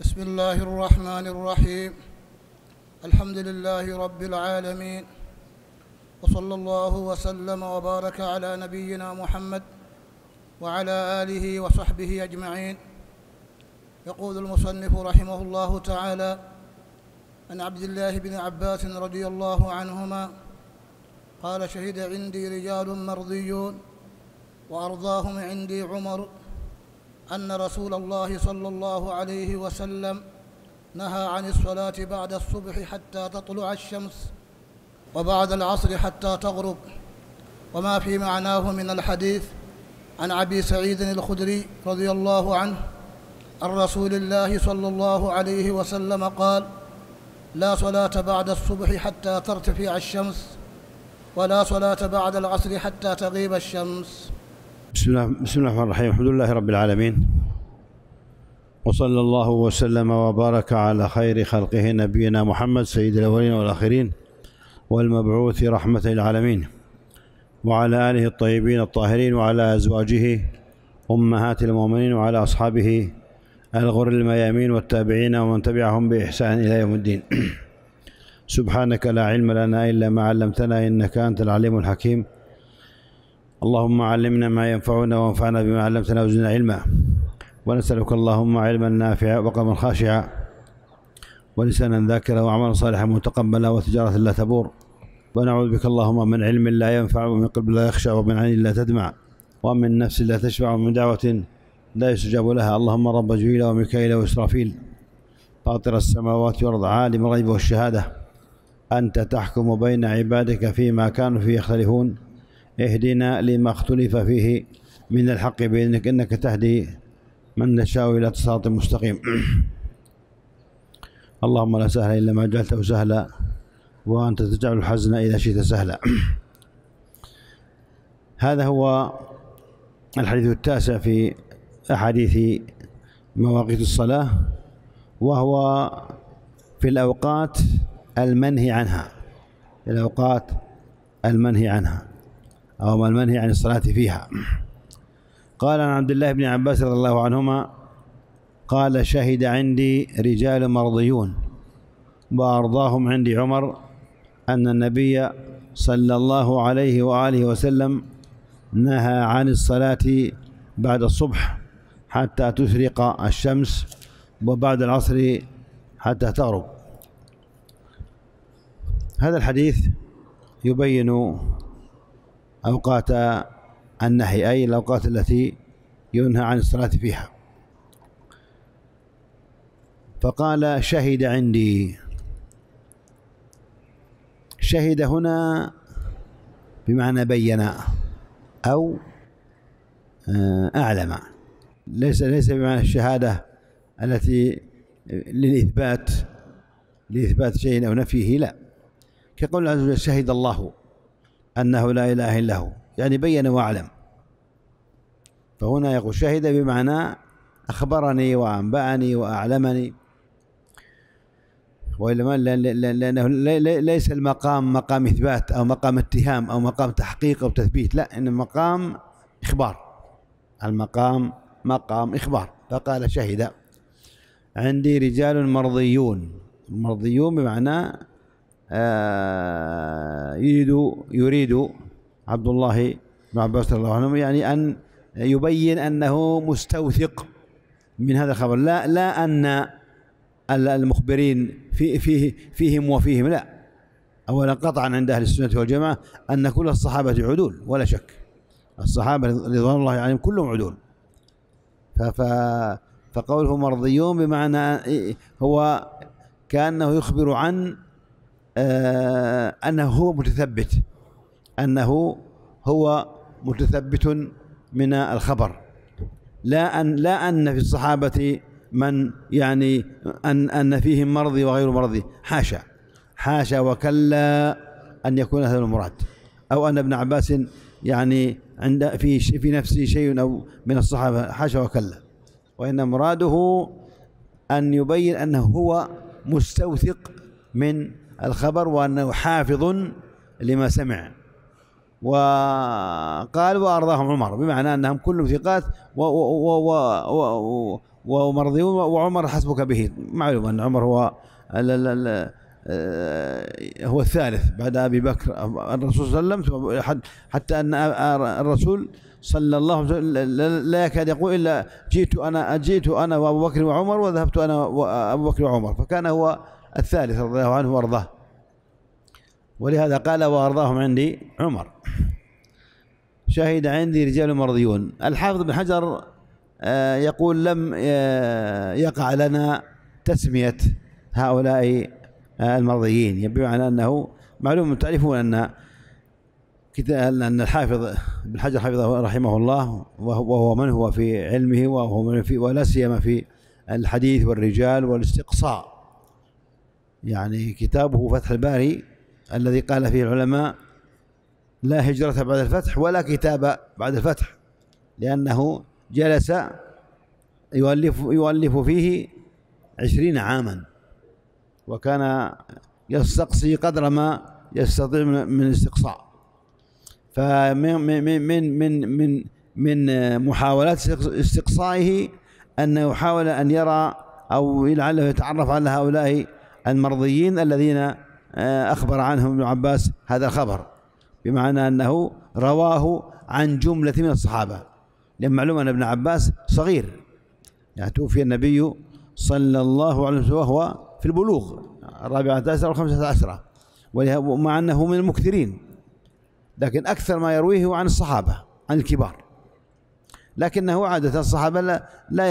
بسم الله الرحمن الرحيم الحمد لله رب العالمين وصلى الله وسلم وبارك على نبينا محمد وعلى آله وصحبه أجمعين يقول المصنف رحمه الله تعالى عن عبد الله بن عباس رضي الله عنهما قال شهد عندي رجال مرضيون وأرضاهم عندي عمر أن رسول الله صلى الله عليه وسلم نهى عن الصلاة بعد الصبح حتى تطلع الشمس وبعد العصر حتى تغرب وما في معناه من الحديث عن أبي سعيد الخدري رضي الله عنه الرسول رسول الله صلى الله عليه وسلم قال لا صلاة بعد الصبح حتى ترتفع الشمس ولا صلاة بعد العصر حتى تغيب الشمس بسم الله بسم الله الرحمن الرحيم الحمد لله رب العالمين وصلى الله وسلم وبارك على خير خلقه نبينا محمد سيد الاولين والاخرين والمبعوث رحمه للعالمين وعلى اله الطيبين الطاهرين وعلى ازواجه امهات المؤمنين وعلى اصحابه الغر الميامين والتابعين ومن تبعهم باحسان الى يوم الدين سبحانك لا علم لنا الا ما علمتنا انك انت العليم الحكيم اللهم علمنا ما ينفعنا وانفعنا بما علمتنا وزدنا علما ونسألك اللهم علما نافعا وقلبا خاشعا ولسانا ذاكرا وعملا صالحا متقبلا وتجارة لا تبور ونعوذ بك اللهم من علم لا ينفع ومن قلب لا يخشى ومن عين لا تدمع ومن نفس لا تشبع ومن دعوة لا يستجاب لها اللهم رب جبريل وميكائيل وإسرافيل فاطر السماوات والأرض عالم الغيب والشهادة أنت تحكم بين عبادك فيما كانوا فيه يختلفون اهدنا لما اختلف فيه من الحق بإذنك إنك تهدي من نشاء إلى صراط مستقيم اللهم لا سهل إلا ما جعلته سهلا وأنت تجعل الحزن إذا شئت سهلا هذا هو الحديث التاسع في أحاديث مواقيت الصلاة وهو في الأوقات المنهي عنها الأوقات المنهي عنها أو ما المنهي عن الصلاة فيها قال عن عبد الله بن عباس رضي الله عنهما قال شهد عندي رجال مرضيون وأرضاهم عندي عمر أن النبي صلى الله عليه وآله وسلم نهى عن الصلاة بعد الصبح حتى تشرق الشمس وبعد العصر حتى تغرب هذا الحديث يبين أوقات النهي أي الأوقات التي ينهى عن الصلاة فيها فقال شهد عندي شهد هنا بمعنى بين أو آه، أعلم ليس ليس بمعنى الشهادة التي للإثبات لإثبات شيء أو نفيه لا كقول عز وجل شهد الله أنه لا إله إلا هو يعني بين وأعلم فهنا يقول شهد بمعنى أخبرني وأنبأني وأعلمني وإلا لأنه ليس المقام مقام إثبات أو مقام اتهام أو مقام تحقيق أو تثبيت لا إن المقام إخبار المقام مقام إخبار فقال شهد عندي رجال مرضيون مرضيون بمعنى آه، يريد يريد عبد الله بن عباس رضي الله عنه يعني أن يبين أنه مستوثق من هذا الخبر لا لا أن المخبرين في فيه فيهم وفيهم لا أولا قطعا عند أهل السنة والجماعة أن كل الصحابة عدول ولا شك الصحابة رضوان الله عليهم يعني كلهم عدول ف فقوله مرضيون بمعنى إيه، هو كأنه يخبر عن آه، أنه هو متثبت أنه هو متثبت من الخبر لا أن لا أن في الصحابة من يعني أن أن فيهم مرضي وغير مرضي حاشا حاشا وكلا أن يكون هذا المراد أو أن ابن عباس يعني عند في في نفسه شيء أو من الصحابة حاشا وكلا وإن مراده أن يبين أنه هو مستوثق من الخبر وأنه حافظ لما سمع وقال وأرضاهم عمر بمعنى أنهم كلهم ثقات ومرضيون وعمر حسبك به معلوم أن عمر هو آه، هو الثالث بعد ابي بكر الرسول صلى الله عليه وسلم حتى ان الرسول صلى الله عليه وسلم لا يكاد يقول الا جئت انا جئت انا وابو بكر وعمر وذهبت انا وابو بكر وعمر فكان هو الثالث رضي الله عنه وارضاه ولهذا قال وارضاهم عندي عمر شهد عندي رجال مرضيون الحافظ بن حجر آه، يقول لم آه، يقع لنا تسمية هؤلاء آه، المرضيين يبدو على أنه معلوم تعرفون أن أن الحافظ بن حجر حفظه رحمه الله وهو من هو في علمه وهو من في ولا سيما في الحديث والرجال والاستقصاء يعني كتابه فتح الباري الذي قال فيه العلماء لا هجرة بعد الفتح ولا كتاب بعد الفتح لأنه جلس يؤلف يؤلف فيه عشرين عاما وكان يستقصي قدر ما يستطيع من الاستقصاء فمن من من من من من محاولات استقصائه أنه يحاول أن يرى أو لعله يتعرف على هؤلاء المرضيين الذين آه، أخبر عنهم ابن عباس هذا الخبر بمعنى أنه رواه عن جملة من الصحابة لأن معلوم أن ابن عباس صغير يعني توفي النبي صلى الله عليه وسلم وهو في البلوغ الرابعة أو والخمسة عشرة ومع أنه من المكثرين لكن أكثر ما يرويه هو عن الصحابة عن الكبار لكنه عادة الصحابة لا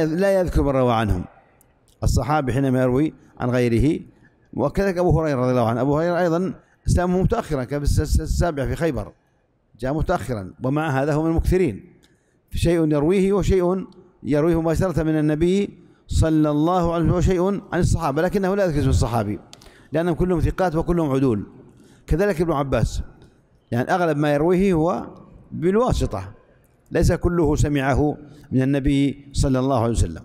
لا يذكر من روى عنهم الصحابي حينما يروي عن غيره وكذلك أبو هريرة رضي الله عنه أبو هريرة أيضا اسلامه متأخرا كان في خيبر جاء متأخرا ومع هذا هو من المكثرين شيء يرويه وشيء يرويه مباشرة من النبي صلى الله عليه وسلم وشيء عن الصحابة لكنه لا يذكر اسم الصحابي لأنهم كلهم ثقات وكلهم عدول كذلك ابن عباس يعني أغلب ما يرويه هو بالواسطة ليس كله سمعه من النبي صلى الله عليه وسلم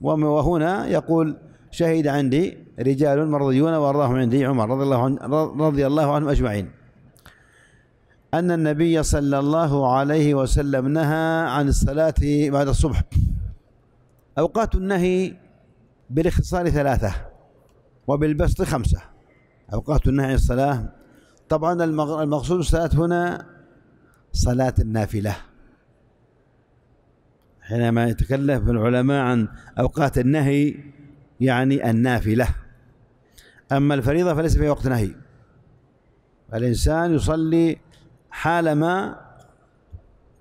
وهنا يقول شهد عندي رجال مرضيون وارضاهم عندي عمر رضي الله عنه رضي الله عنهم اجمعين ان النبي صلى الله عليه وسلم نهى عن الصلاه بعد الصبح اوقات النهي بالاختصار ثلاثه وبالبسط خمسه اوقات النهي عن الصلاه طبعا المقصود الصلاه هنا صلاه النافله حينما يتكلم العلماء عن اوقات النهي يعني النافلة أما الفريضة فليس في وقت نهي الإنسان يصلي حالما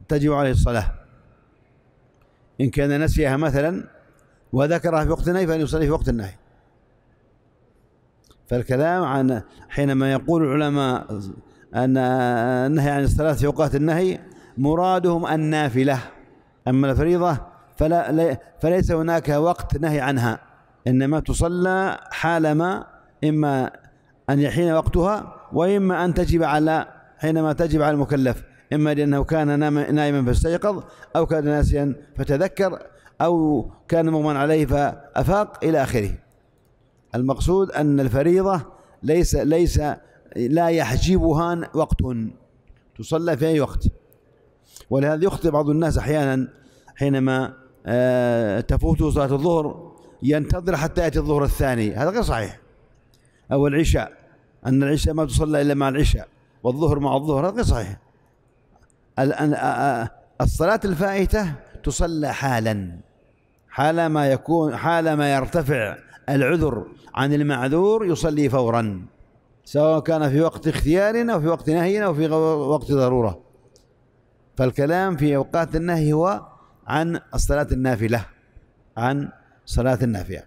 تجب عليه الصلاة إن كان نسيها مثلا وذكرها في وقت النهي فأن يصلي في وقت النهي فالكلام عن حينما يقول العلماء أن النهي عن الصلاة في أوقات النهي مرادهم النافلة أما الفريضة فلا فليس هناك وقت نهي عنها إنما تصلى حالما إما أن يحين وقتها وإما أن تجب على حينما تجب على المكلف إما لأنه كان نائما فاستيقظ أو كان ناسيا فتذكر أو كان مغمى عليه فأفاق إلى آخره المقصود أن الفريضة ليس ليس لا يحجبها وقت تصلى في أي وقت ولهذا يخطئ بعض الناس أحيانا حينما آه، تفوته صلاة الظهر ينتظر حتى يأتي الظهر الثاني هذا غير صحيح أو العشاء أن العشاء ما تصلى إلا مع العشاء والظهر مع الظهر هذا غير صحيح الصلاة الفائتة تصلى حالا حال ما يكون حال ما يرتفع العذر عن المعذور يصلي فورا سواء كان في وقت اختيار أو في وقت نهي أو في وقت ضرورة فالكلام في أوقات النهي هو عن الصلاة النافلة عن صلاة النافية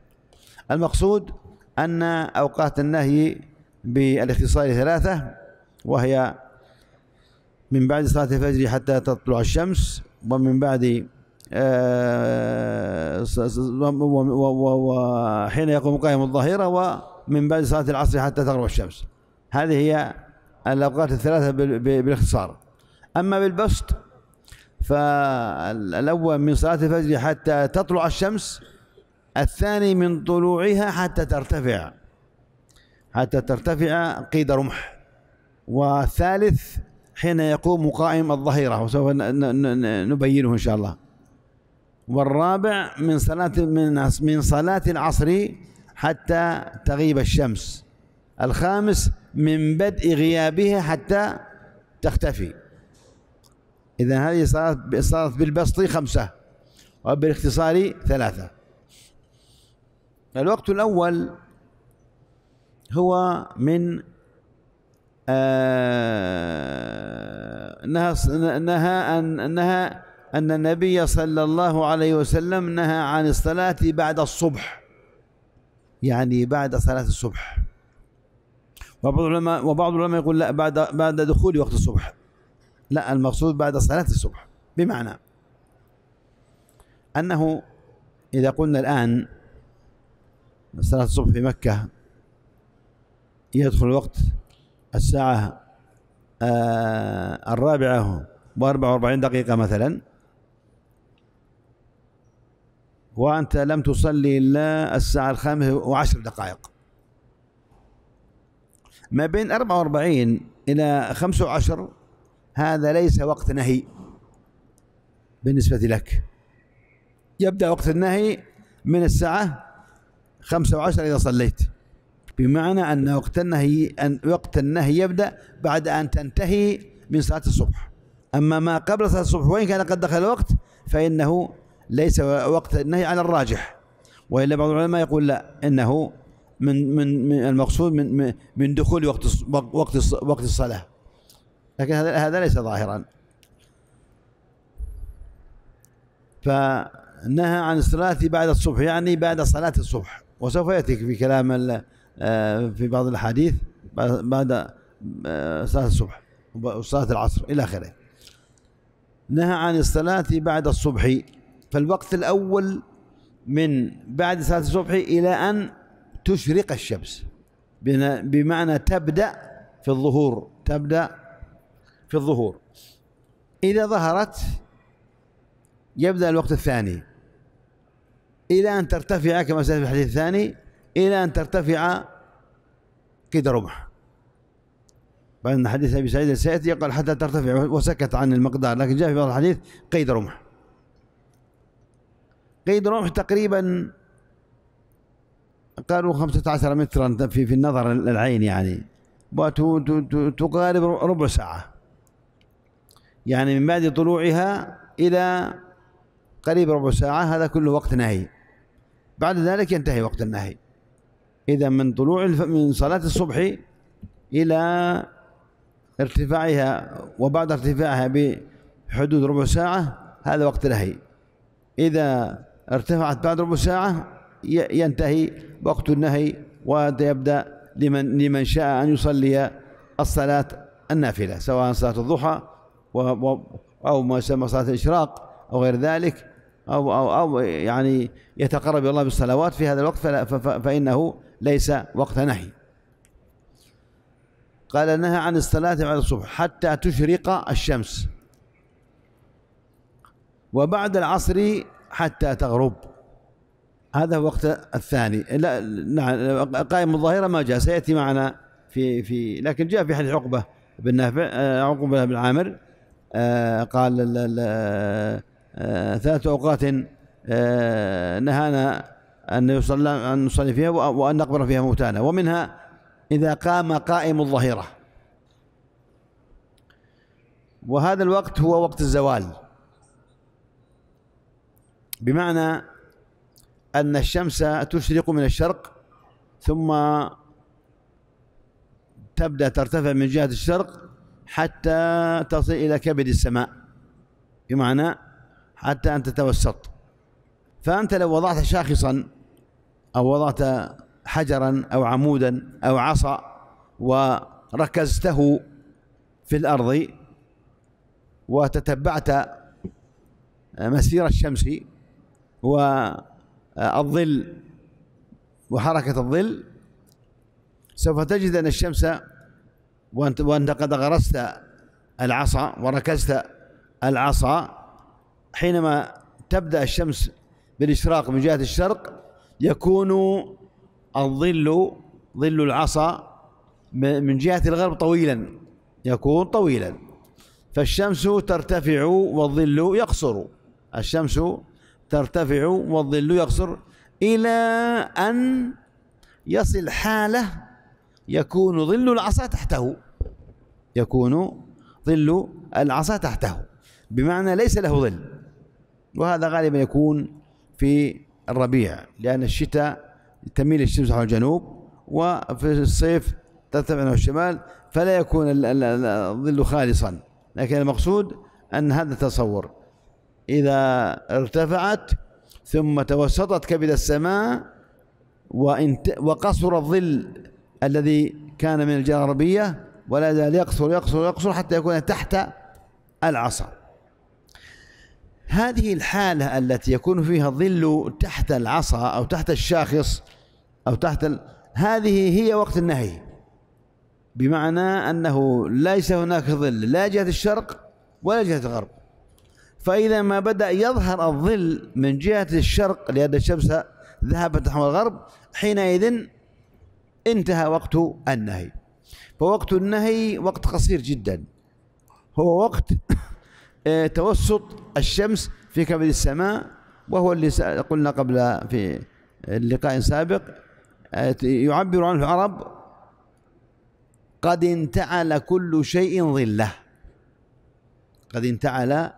المقصود أن أوقات النهي بالاختصار ثلاثة وهي من بعد صلاة الفجر حتى تطلع الشمس ومن بعد آه، وحين يقوم قائم الظهيرة ومن بعد صلاة العصر حتى تغرب الشمس هذه هي الأوقات الثلاثة بالاختصار أما بالبسط فالأول من صلاة الفجر حتى تطلع الشمس الثاني من طلوعها حتى ترتفع حتى ترتفع قيد رمح والثالث حين يقوم قائم الظهيرة وسوف نبينه إن شاء الله والرابع من صلاة من من صلاة العصر حتى تغيب الشمس الخامس من بدء غيابها حتى تختفي إذا هذه صارت صارت بالبسط خمسة وبالاختصار ثلاثة الوقت الأول هو من آه نهى نهى أن نهى أن النبي صلى الله عليه وسلم نهى عن الصلاة بعد الصبح يعني بعد صلاة الصبح وبعض العلماء وبعض العلماء يقول لا بعد بعد دخول وقت الصبح لا المقصود بعد صلاة الصبح بمعنى أنه إذا قلنا الآن صلاة الصبح في مكة يدخل الوقت الساعة آه الرابعة وأربعة وأربعين دقيقة مثلا وأنت لم تصلي إلا الساعة الخامسة وعشر دقائق ما بين 44 إلى 15 هذا ليس وقت نهي بالنسبة لك يبدأ وقت النهي من الساعة خمسة وعشر إذا صليت بمعنى أن وقت النهي أن وقت النهي يبدأ بعد أن تنتهي من صلاة الصبح أما ما قبل صلاة الصبح وإن كان قد دخل الوقت فإنه ليس وقت النهي على الراجح وإلا بعض العلماء يقول لا إنه من من, من المقصود من من دخول وقت وقت وقت الصلاة لكن هذا هذا ليس ظاهرا فنهى عن الصلاة بعد الصبح يعني بعد صلاة الصبح وسوف يأتيك في كلام آه، في بعض الأحاديث بعد آه، صلاة الصبح وصلاة العصر إلى آخره نهى عن الصلاة بعد الصبح فالوقت الأول من بعد صلاة الصبح إلى أن تشرق الشمس بمعنى تبدأ في الظهور تبدأ في الظهور إذا ظهرت يبدأ الوقت الثاني إلى أن ترتفع كما سيأتي في الحديث الثاني إلى أن ترتفع كده رمح فإن حديث أبي سعيد سيأتي قال حتى ترتفع وسكت عن المقدار لكن جاء في بعض الحديث قيد رمح قيد رمح تقريبا قالوا 15 مترا في في النظر العين يعني وتقارب ربع ساعة يعني من بعد طلوعها إلى قريب ربع ساعة هذا كله وقت نهي بعد ذلك ينتهي وقت النهي إذا من طلوع من صلاة الصبح إلى ارتفاعها وبعد ارتفاعها بحدود ربع ساعة هذا وقت النهي إذا ارتفعت بعد ربع ساعة ينتهي وقت النهي ويبدأ لمن لمن شاء أن يصلي الصلاة النافلة سواء صلاة الضحى أو ما يسمى صلاة الإشراق أو غير ذلك أو, أو, أو يعني يتقرب إلى الله بالصلوات في هذا الوقت فإنه ليس وقت نهي قال نهى عن الصلاة بعد الصبح حتى تشرق الشمس وبعد العصر حتى تغرب هذا وقت الثاني لا نعم قائم الظاهرة ما جاء سيأتي معنا في في لكن جاء في حديث عقبة بن نافع عقبة بن عامر آه، قال آه، ثلاث أوقات آه، نهانا أن يصلى أن نصلي فيها وأن نقبر فيها موتانا ومنها إذا قام قائم الظهيرة وهذا الوقت هو وقت الزوال بمعنى أن الشمس تشرق من الشرق ثم تبدأ ترتفع من جهة الشرق حتى تصل إلى كبد السماء بمعنى حتى أن تتوسط فأنت لو وضعت شاخصا أو وضعت حجرا أو عمودا أو عصا وركزته في الأرض وتتبعت مسير الشمس والظل وحركة الظل سوف تجد أن الشمس وأنت, وأنت قد غرست العصا وركزت العصا حينما تبدأ الشمس بالإشراق من جهة الشرق يكون الظل ظل العصا من جهة الغرب طويلا يكون طويلا فالشمس ترتفع والظل يقصر الشمس ترتفع والظل يقصر إلى أن يصل حالة يكون ظل العصا تحته يكون ظل العصا تحته بمعنى ليس له ظل وهذا غالبا يكون في الربيع لأن الشتاء تميل الشمس نحو الجنوب وفي الصيف ترتفع نحو الشمال فلا يكون الظل خالصا لكن المقصود أن هذا التصور إذا ارتفعت ثم توسطت كبد السماء وقصر الظل الذي كان من الجهة ولا يزال يقصر يقصر يقصر حتى يكون تحت العصا هذه الحالة التي يكون فيها الظل تحت العصا أو تحت الشاخص أو تحت ال... هذه هي وقت النهي بمعنى أنه ليس هناك ظل لا جهة الشرق ولا جهة الغرب فإذا ما بدأ يظهر الظل من جهة الشرق لأن الشمس ذهبت نحو الغرب حينئذ انتهى وقت النهي فوقت النهي وقت قصير جدا هو وقت آه، توسط الشمس في كبد السماء وهو اللي قلنا قبل في لقاء سابق آه، يعبر عنه العرب قد انتعل كل شيء ظله قد انتعل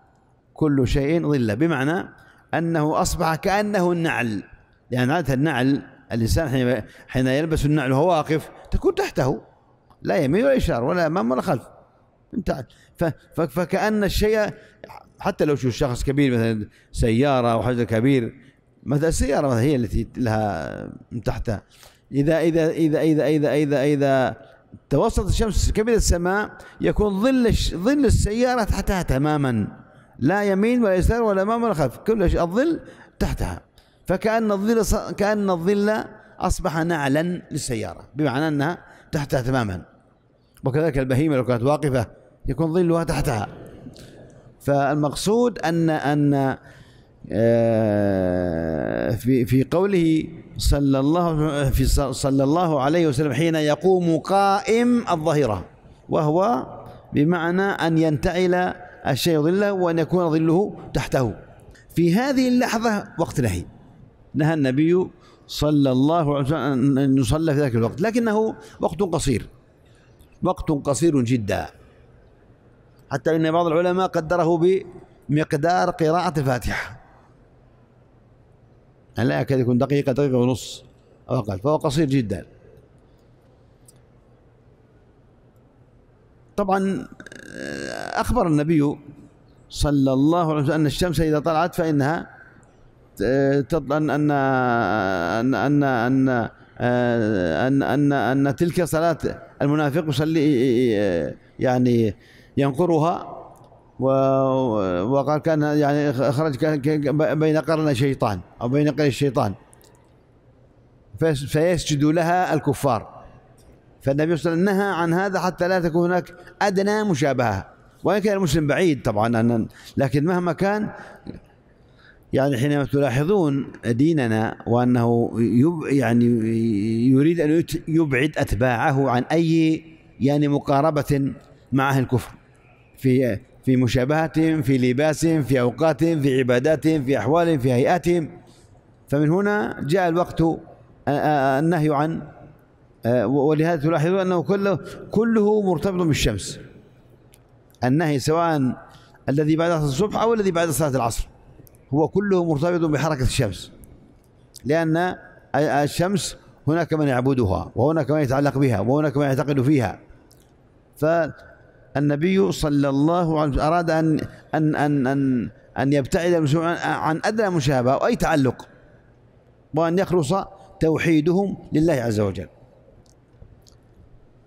كل شيء ظله بمعنى انه اصبح كانه النعل لان عاده النعل الانسان حين يلبس النعل وهو واقف تكون تحته لا يمين ولا يشار ولا امام ولا خلف انتهت فكأن الشيء حتى لو شو شخص كبير مثلا سيارة أو حجر كبير مثلا السيارة مثلا هي التي لها من تحتها إذا إذا إذا إذا إذا إذا, إذا توسط الشمس كبد السماء يكون ظل ظل السيارة تحتها تماما لا يمين ولا يسار ولا أمام ولا خلف كل الظل تحتها فكأن الظل كأن الظل أصبح نعلا للسيارة بمعنى أنها تحتها تماما وكذلك البهيمة لو كانت واقفة يكون ظلها تحتها فالمقصود ان ان آه، في في قوله صلى الله في صلى الله عليه وسلم حين يقوم قائم الظهيره وهو بمعنى ان ينتعل الشيء ظله وان يكون ظله تحته في هذه اللحظه وقت نهي نهى النبي صلى الله عليه وسلم ان يصلى في ذلك الوقت لكنه وقت قصير وقت قصير جدا حتى ان بعض العلماء قدره بمقدار قراءه الفاتحه لا يكاد يكون دقيقه دقيقه ونص او اقل فهو قصير جدا طبعا آه، اخبر النبي صلى الله عليه وسلم ان الشمس اذا طلعت فانها آه، ان ان ان ان ان آه، ان ان, أن تلك صلاه المنافق يصلي يعني ينقرها وقال كان يعني خرج بين قرن شيطان او بين قرن الشيطان فيسجد لها الكفار فالنبي صلى الله عليه وسلم نهى عن هذا حتى لا تكون هناك ادنى مشابهه وان كان المسلم بعيد طبعا لكن مهما كان يعني حينما تلاحظون ديننا وانه يعني يريد ان يبعد اتباعه عن اي يعني مقاربه مع اهل الكفر في في مشابهتهم في لباسهم في أوقاتهم في عباداتهم في أحوالهم في هيئاتهم فمن هنا جاء الوقت آه، آه، النهي عن آه، ولهذا تلاحظون أنه كله كله مرتبط بالشمس النهي سواء الذي بعد صلاه الصبح أو الذي بعد صلاة العصر هو كله مرتبط بحركة الشمس لأن الشمس هناك من يعبدها وهناك من يتعلق بها وهناك من يعتقد فيها النبي صلى الله عليه وسلم أراد أن أن أن أن أن يبتعد عن أدنى مشابهة أو أي تعلق وأن يخلص توحيدهم لله عز وجل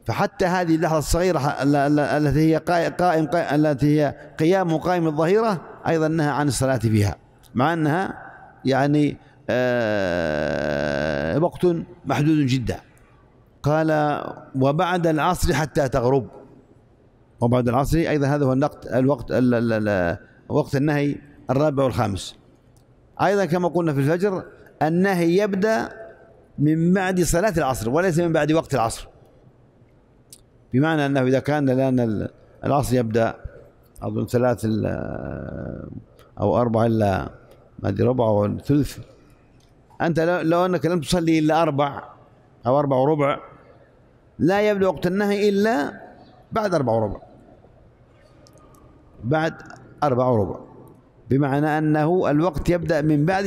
فحتى هذه اللحظة الصغيرة التي هي قائم التي هي قيام قائم الظهيرة أيضا نهى عن الصلاة فيها مع أنها يعني آه، وقت محدود جدا قال وبعد العصر حتى تغرب وبعد العصر أيضا هذا هو النقد الوقت وقت النهي الرابع والخامس أيضا كما قلنا في الفجر النهي يبدأ من بعد صلاة العصر وليس من بعد وقت العصر بمعنى أنه إذا كان الآن العصر يبدأ أظن ثلاث أو أربع إلا ما أدري ربع أو ثلث أنت لو أنك لم تصلي إلا أربع أو أربع وربع لا يبدأ وقت النهي إلا بعد أربع وربع بعد أربع وربع بمعنى أنه الوقت يبدأ من بعد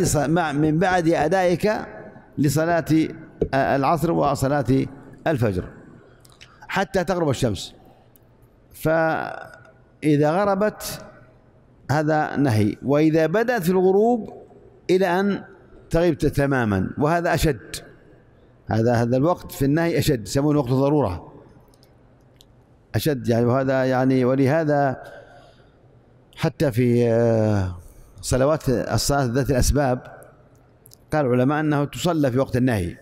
من بعد أدائك لصلاة العصر وصلاة الفجر حتى تغرب الشمس فإذا غربت هذا نهي وإذا بدأت في الغروب إلى أن تغيب تماما وهذا أشد هذا هذا الوقت في النهي أشد يسمونه وقت الضرورة أشد يعني وهذا يعني ولهذا حتى في آه، صلوات الصلاة ذات الأسباب قال العلماء أنه تصلى في وقت النهي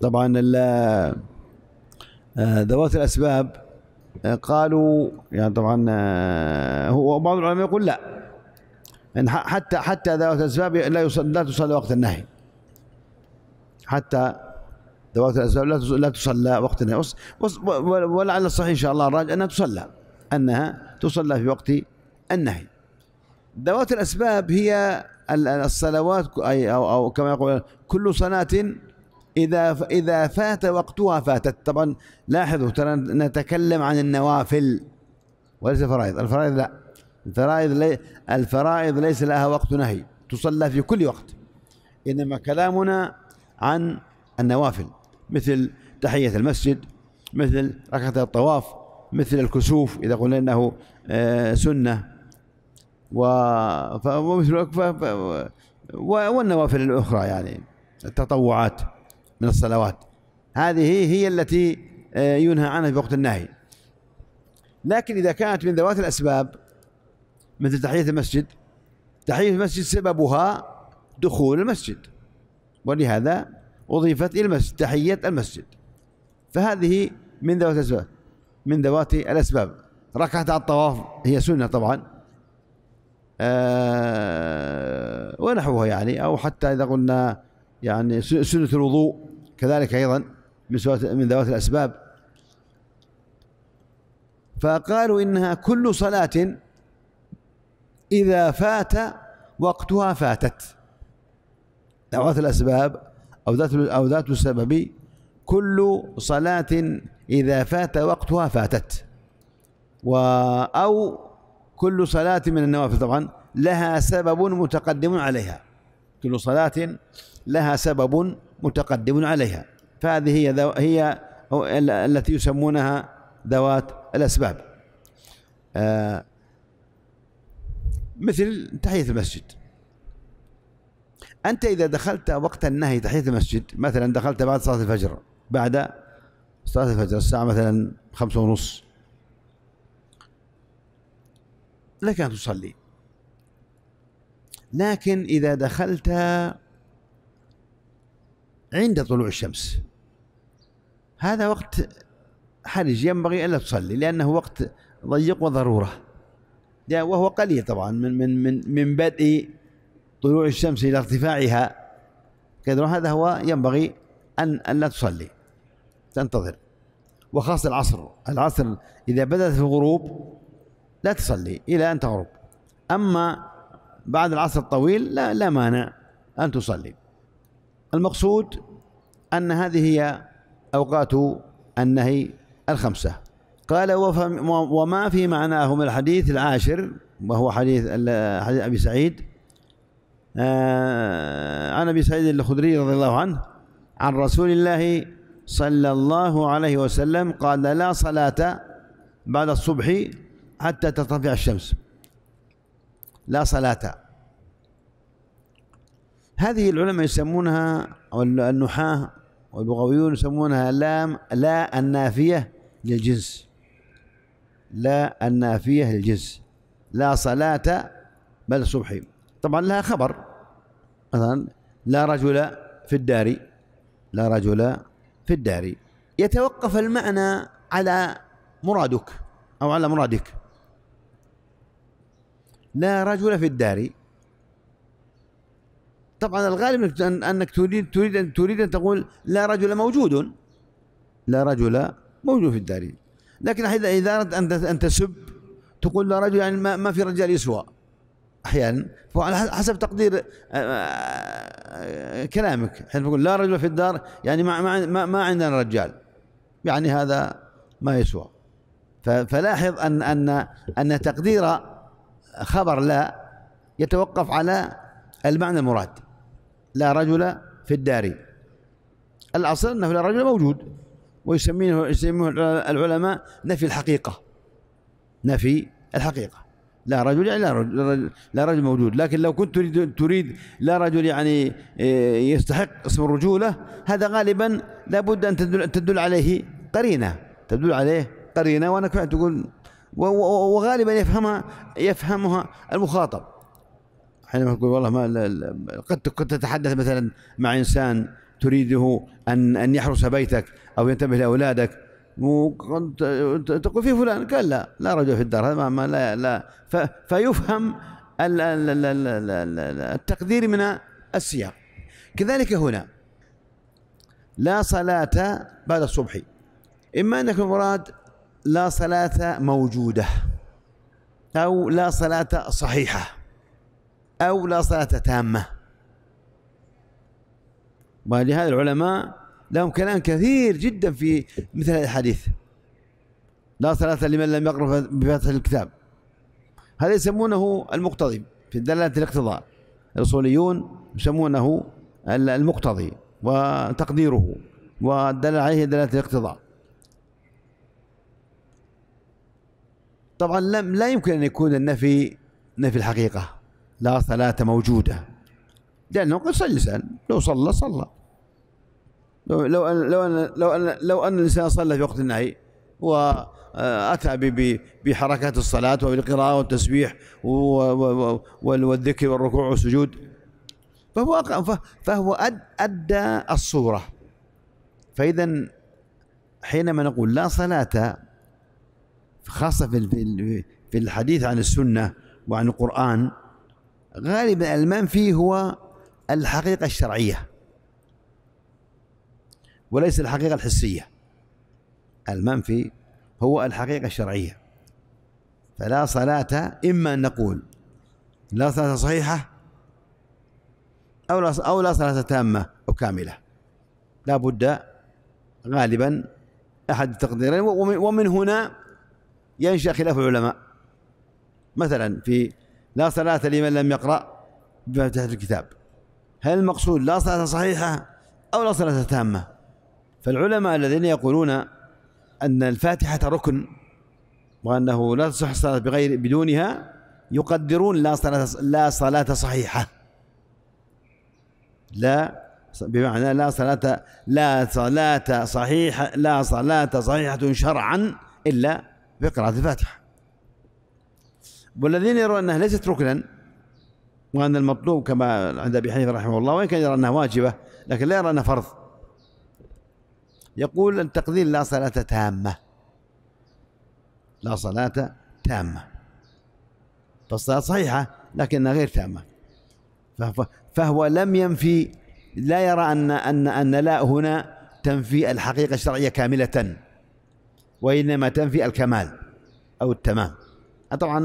طبعا آه، آه، ذوات الأسباب قالوا يعني طبعا هو بعض العلماء يقول لا إن حتى حتى ذوات الأسباب لا يصلي لا تصلى وقت النهي حتى ذوات الأسباب لا لا تصلى وقت النهي ولعل الصحيح إن شاء الله الراجع أنها تصلى أنها تصلى في وقت النهي ذوات الأسباب هي الصلوات أي أو, أو كما يقول كل صلاة إذا إذا فات وقتها فاتت طبعا لاحظوا ترى نتكلم عن النوافل وليس الفرائض الفرائض لا الفرائض لي الفرائض ليس لها وقت نهي تصلى في كل وقت إنما كلامنا عن النوافل مثل تحية المسجد مثل ركعة الطواف مثل الكسوف إذا قلنا إنه آه، سنة و ف... ومثل والنوافل الأخرى يعني التطوعات من الصلوات هذه هي التي آه، ينهى عنها في وقت النهي لكن إذا كانت من ذوات الأسباب مثل تحية المسجد تحية المسجد سببها دخول المسجد ولهذا أضيفت إلى المسجد تحية المسجد فهذه من ذوات الأسباب من ذوات الأسباب ركعة الطواف هي سنة طبعا آه ونحوها يعني أو حتى إذا قلنا يعني سنة الوضوء كذلك أيضا من من ذوات الأسباب فقالوا إنها كل صلاة إذا فات وقتها فاتت ذوات الأسباب أو ذات أو ذات السبب كل صلاة إذا فات وقتها فاتت و أو كل صلاة من النوافل طبعا لها سبب متقدم عليها كل صلاة لها سبب متقدم عليها فهذه هي ذو هي التي يسمونها ذوات الأسباب آه مثل تحية المسجد أنت إذا دخلت وقت النهي تحية المسجد مثلا دخلت بعد صلاة الفجر بعد صلاة الفجر الساعة مثلا خمسة ونص لك أن تصلي لكن إذا دخلت عند طلوع الشمس هذا وقت حرج ينبغي ألا تصلي لأنه وقت ضيق وضرورة وهو قليل طبعا من من من من بدء طلوع الشمس إلى ارتفاعها كذا هذا هو ينبغي أن أن لا تصلي تنتظر وخاصة العصر العصر إذا بدأت في الغروب لا تصلي إلى أن تغرب أما بعد العصر الطويل لا, لا مانع أن تصلي المقصود أن هذه هي أوقات النهي الخمسة قال وما في معناه من الحديث العاشر وهو حديث حديث أبي سعيد آه، عن أبي سعيد الخدري رضي الله عنه عن رسول الله صلى الله عليه وسلم قال لا صلاة بعد الصبح حتى ترتفع الشمس لا صلاة هذه العلماء يسمونها أو النحاة والبغويون يسمونها لام لا النافية للجنس لا النافية للجنس لا صلاة بل صبحي طبعا لها خبر مثلا لا رجل في الدار لا رجل في الدار يتوقف المعنى على مرادك أو على مرادك لا رجل في الدار طبعا الغالب انك تريد تريد ان تريد ان تقول لا رجل موجود لا رجل موجود في الدار لكن اذا اردت ان ان تسب تقول لا رجل يعني ما, ما في رجال يسوى احيانا فعلى حسب تقدير آه، آه، كلامك حين تقول لا رجل في الدار يعني ما ما ما عندنا رجال يعني هذا ما يسوى فلاحظ ان ان ان تقدير خبر لا يتوقف على المعنى المراد لا رجل في الدار الأصل أنه لا رجل موجود ويسميه يسميه العلماء نفي الحقيقة نفي الحقيقة لا رجل يعني لا رجل, لا رجل موجود لكن لو كنت تريد, تريد لا رجل يعني آه، يستحق اسم الرجولة هذا غالبا لابد أن تدل, تدل عليه قرينة تدل عليه قرينة وأنا كنت تقول وغالبا يفهمها يفهمها المخاطب حينما تقول والله ما قد قد تتحدث مثلا مع انسان تريده ان ان يحرس بيتك او ينتبه لاولادك وقد تقول في فلان قال لا لا رجل في الدار هذا ما لا لا فيفهم التقدير من السياق كذلك هنا لا صلاة بعد الصبح إما أنك مراد المراد لا صلاة موجودة أو لا صلاة صحيحة أو لا صلاة تامة ولهذا العلماء لهم كلام كثير جدا في مثل هذا الحديث لا صلاة لمن لم يقرأ بفتح الكتاب هذا يسمونه المقتضي في دلالة الاقتضاء الأصوليون يسمونه المقتضي وتقديره ودل عليه دلالة الاقتضاء طبعا لم لا يمكن ان يكون النفي نفي الحقيقه لا صلاه موجوده لانه قد صلى الانسان لو صلى صلى لو لو ان لو ان لو ان لو ان الانسان صلى في وقت النهي واتى آه، بحركات الصلاه وبالقراءه والتسبيح والذكر والركوع والسجود فهو فهو ادى الصوره فاذا حينما نقول لا صلاه خاصة في في الحديث عن السنة وعن القرآن غالبا المنفي فيه هو الحقيقة الشرعية وليس الحقيقة الحسية المنفي هو الحقيقة الشرعية فلا صلاة إما أن نقول لا صلاة صحيحة أو لا أو لا صلاة تامة أو كاملة لا بد غالبا أحد التقديرين ومن هنا ينشأ خلاف العلماء مثلا في لا صلاة لمن لم يقرأ بفاتحة الكتاب هل المقصود لا صلاة صحيحة أو لا صلاة تامة فالعلماء الذين يقولون أن الفاتحة ركن وأنه لا تصح الصلاة بغير بدونها يقدرون لا صلاة لا صلاة صحيحة لا بمعنى لا صلاة لا صلاة صحيحة لا صلاة صحيحة شرعا إلا بقراءة الفاتحة والذين يرون أنها ليست ركنا وأن المطلوب كما عند أبي حنيفة رحمه الله وإن كان يرى أنها واجبة لكن لا يرى أنها فرض يقول التقدير لا صلاة تامة لا صلاة تامة فالصلاة صحيحة لكنها غير تامة فهو لم ينفي لا يرى أن أن أن لا هنا تنفي الحقيقة الشرعية كاملة وإنما تنفي الكمال أو التمام طبعا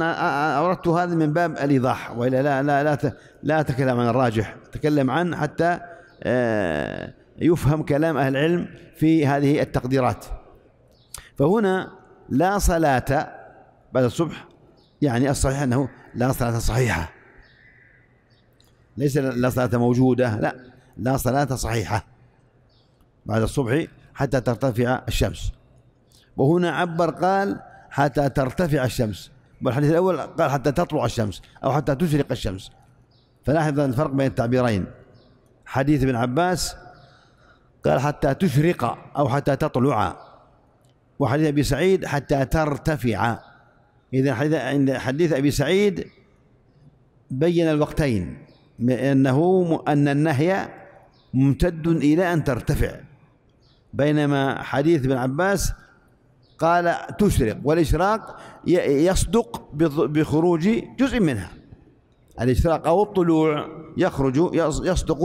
أردت هذا من باب الإيضاح وإلا لا لا لا لا أتكلم عن الراجح أتكلم عن حتى آه، يفهم كلام أهل العلم في هذه التقديرات فهنا لا صلاة بعد الصبح يعني الصحيح أنه لا صلاة صحيحة ليس لا صلاة موجودة لا لا صلاة صحيحة بعد الصبح حتى ترتفع الشمس وهنا عبر قال حتى ترتفع الشمس والحديث الأول قال حتى تطلع الشمس أو حتى تشرق الشمس فلاحظ الفرق بين التعبيرين حديث ابن عباس قال حتى تشرق أو حتى تطلع وحديث أبي سعيد حتى ترتفع إذا عند حديث أبي سعيد بين الوقتين أنه أن النهي ممتد إلى أن ترتفع بينما حديث ابن عباس قال تشرق والإشراق يصدق بخروج جزء منها الإشراق أو الطلوع يخرج يصدق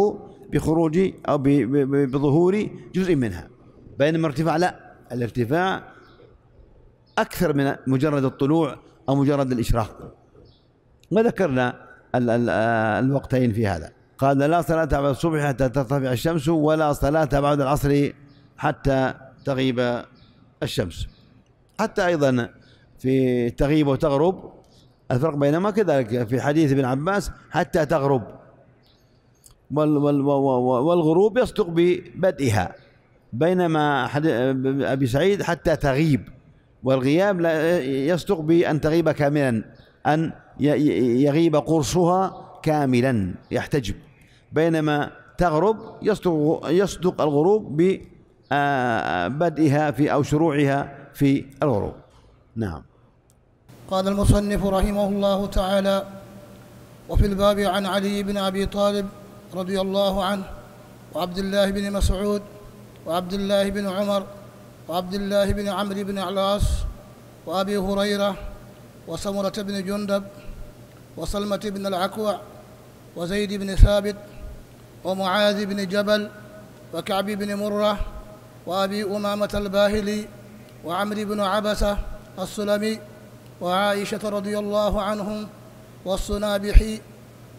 بخروج أو بظهور جزء منها بينما ارتفاع لا الارتفاع أكثر من مجرد الطلوع أو مجرد الإشراق وذكرنا الوقتين في هذا قال لا صلاة بعد الصبح حتى ترتفع الشمس ولا صلاة بعد العصر حتى تغيب الشمس حتى أيضا في تغيب وتغرب الفرق بينما كذلك في حديث ابن عباس حتى تغرب والغروب يصدق ببدئها بينما أبي سعيد حتى تغيب والغياب لا يصدق بأن تغيب كاملا أن يغيب قرصها كاملا يحتجب بينما تغرب يصدق, يصدق الغروب ببدئها في أو شروعها في الغروب نعم قال المصنف رحمه الله تعالى وفي الباب عن علي بن ابي طالب رضي الله عنه وعبد الله بن مسعود وعبد الله بن عمر وعبد الله بن عمرو بن علاس وابي هريره وسمره بن جندب وسلمه بن العكوع وزيد بن ثابت ومعاذ بن جبل وكعب بن مره وابي امامه الباهلي وعمرو بن عبسة السلمي وعائشة رضي الله عنهم والصنابحي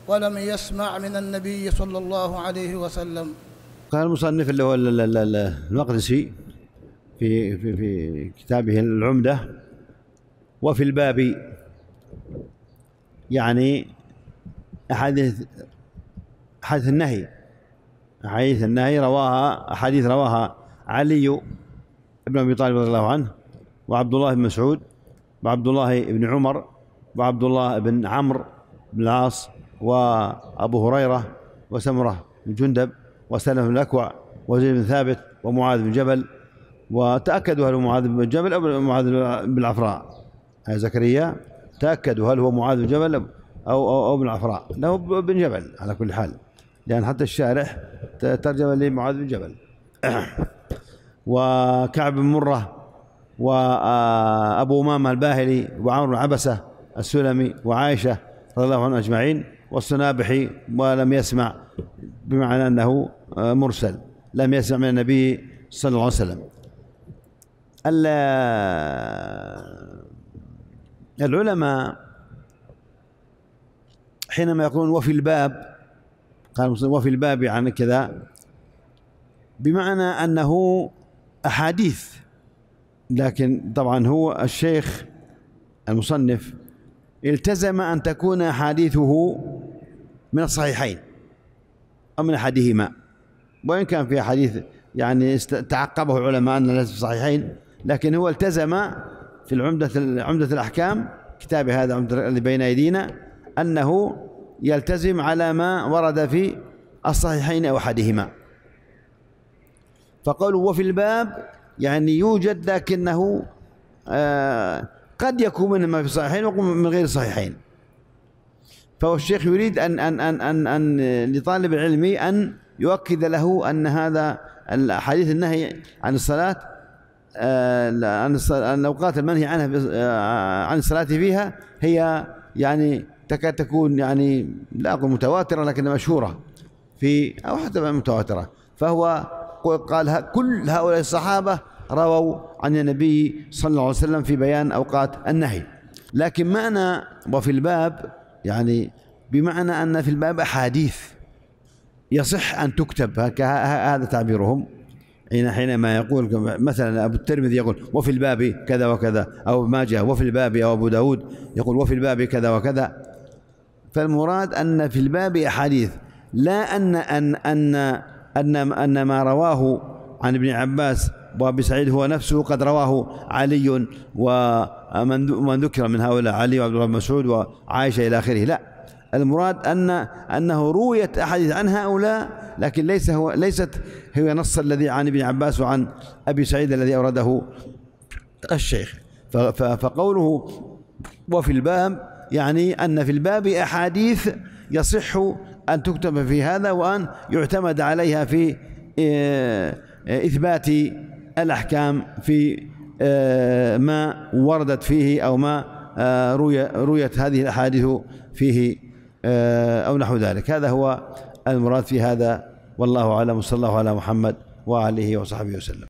ولم يسمع من النبي صلى الله عليه وسلم قال المصنف اللي هو المقدسي في في في كتابه العمدة وفي الباب يعني أحاديث أحاديث النهي أحاديث النهي رواها أحاديث رواها علي بن ابي طالب رضي الله عنه وعبد الله بن مسعود وعبد الله بن عمر وعبد الله بن عمرو بن العاص وابو هريره وسمره بن جندب وسلمه بن الاكوع وزيد بن ثابت ومعاذ بن جبل وتاكدوا هل هو معاذ بن جبل او معاذ بن العفراء هذا زكريا تاكدوا هل هو معاذ بن جبل او او, أو بن العفراء له بن جبل على كل حال لان حتى الشارح ترجم لمعاذ بن جبل وكعب بن مره وابو امامه الباهلي وعمر بن عبسه السلمي وعائشه رضي الله عنهم اجمعين والسنابحي ولم يسمع بمعنى انه مرسل لم يسمع من النبي صلى الله عليه وسلم العلماء حينما يقولون وفي الباب قال وفي الباب يعني كذا بمعنى انه أحاديث لكن طبعا هو الشيخ المصنف التزم أن تكون أحاديثه من الصحيحين أو من أحدهما وإن كان في أحاديث يعني تعقبه العلماء أن ليس صحيحين لكن هو التزم في العمدة عمدة الأحكام كتاب هذا الذي اللي بين أيدينا أنه يلتزم على ما ورد في الصحيحين أو أحدهما فقالوا وفي الباب يعني يوجد لكنه آه، قد يكون من ما في صحيحين من غير صحيحين فهو الشيخ يريد أن أن أن أن, أن لطالب العلم أن يؤكد له أن هذا الحديث النهي عن الصلاة آه، عن الأوقات المنهي عنها آه، عن الصلاة فيها هي يعني تكاد تكون يعني لا أقول متواترة لكن مشهورة في أو حتى متواترة فهو قال كل هؤلاء الصحابة رووا عن النبي صلى الله عليه وسلم في بيان أوقات النهي لكن معنى وفي الباب يعني بمعنى أن في الباب أحاديث يصح أن تكتب هذا تعبيرهم حين حينما يقول مثلا أبو الترمذي يقول وفي الباب كذا وكذا أو ما جاء وفي الباب أو أبو داود يقول وفي الباب كذا وكذا فالمراد أن في الباب أحاديث لا أن أن أن أن أن ما رواه عن ابن عباس وابي سعيد هو نفسه قد رواه علي ومن ذكر من هؤلاء علي وعبد الله بن مسعود وعائشه الى اخره لا المراد ان انه رويت احاديث عن هؤلاء لكن ليس هو ليست هي نص الذي عن ابن عباس وعن ابي سعيد الذي اورده الشيخ فقوله وفي الباب يعني ان في الباب احاديث يصح أن تكتب في هذا وأن يعتمد عليها في آه، آه، إثبات الأحكام في آه، ما وردت فيه أو ما رويت هذه الأحاديث فيه أو نحو ذلك هذا هو المراد في هذا والله أعلم صلى الله على محمد وعليه وصحبه وسلم